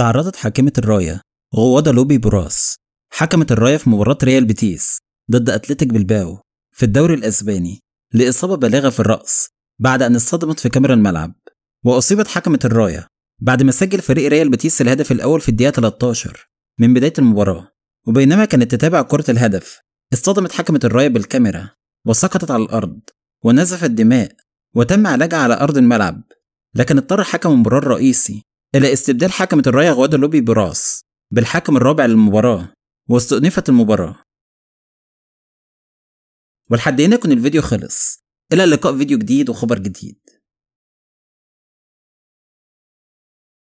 تعرضت حاكمة الراية غوادة لوبي براس حكمة الراية في مباراة ريال بيتيس ضد أتلتيك بلباو في الدوري الأسباني لإصابة بالغة في الرأس بعد أن اصطدمت في كاميرا الملعب وأصيبت حكمة الراية بعد ما سجل فريق ريال بيتيس الهدف الأول في الدقيقة 13 من بداية المباراة وبينما كانت تتابع كرة الهدف اصطدمت حكمة الراية بالكاميرا وسقطت على الأرض ونزفت دماء وتم علاجها على أرض الملعب لكن اضطر حكم المباراة الرئيسي إلى استبدال حكمة الراية لوبي براس بالحكم الرابع للمباراة واستؤنفت المباراة ولحد هنا يكون الفيديو خلص إلى اللقاء فيديو جديد وخبر جديد